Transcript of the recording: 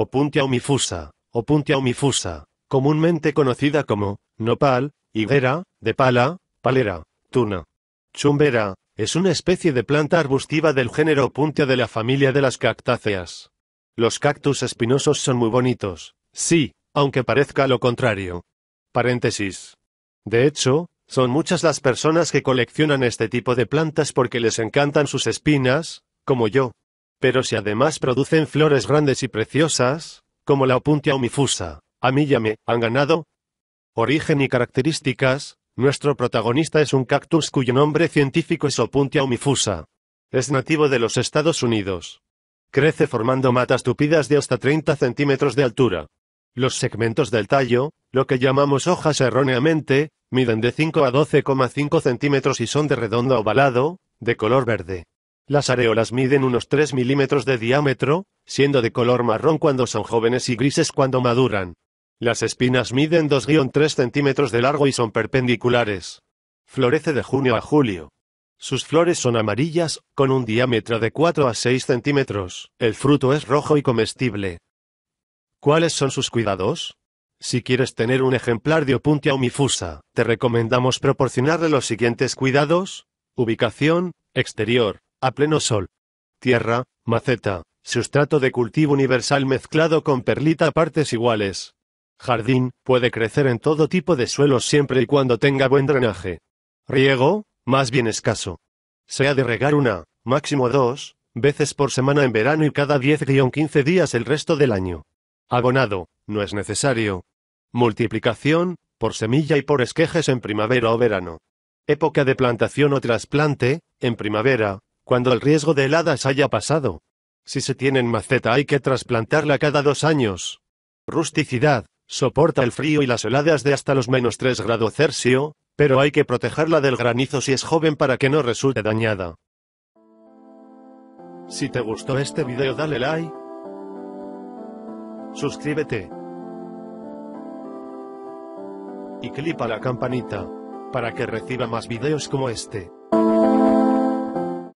Opuntia o puntia omifusa, comúnmente conocida como nopal, higuera, de pala, palera, tuna. Chumbera, es una especie de planta arbustiva del género puntia de la familia de las cactáceas. Los cactus espinosos son muy bonitos, sí, aunque parezca lo contrario. Paréntesis. De hecho, son muchas las personas que coleccionan este tipo de plantas porque les encantan sus espinas, como yo. Pero si además producen flores grandes y preciosas, como la opuntia a ya me, han ganado. Origen y características, nuestro protagonista es un cactus cuyo nombre científico es opuntia humifusa. Es nativo de los Estados Unidos. Crece formando matas tupidas de hasta 30 centímetros de altura. Los segmentos del tallo, lo que llamamos hojas erróneamente, miden de 5 a 12,5 centímetros y son de redondo ovalado, de color verde. Las areolas miden unos 3 milímetros de diámetro, siendo de color marrón cuando son jóvenes y grises cuando maduran. Las espinas miden 2-3 centímetros de largo y son perpendiculares. Florece de junio a julio. Sus flores son amarillas, con un diámetro de 4 a 6 centímetros. El fruto es rojo y comestible. ¿Cuáles son sus cuidados? Si quieres tener un ejemplar de Opuntia Omifusa, te recomendamos proporcionarle los siguientes cuidados. Ubicación, exterior, a pleno sol. Tierra, maceta, sustrato de cultivo universal mezclado con perlita a partes iguales. Jardín, puede crecer en todo tipo de suelos siempre y cuando tenga buen drenaje. Riego, más bien escaso. Se ha de regar una, máximo dos, veces por semana en verano y cada 10-15 días el resto del año. Abonado, no es necesario. Multiplicación, por semilla y por esquejes en primavera o verano. Época de plantación o trasplante, en primavera, cuando el riesgo de heladas haya pasado. Si se tiene en maceta hay que trasplantarla cada dos años. Rusticidad, soporta el frío y las heladas de hasta los menos 3 grados Celsius, pero hay que protegerla del granizo si es joven para que no resulte dañada. Si te gustó este video dale like. Suscríbete. Y clipa la campanita. Para que reciba más videos como este.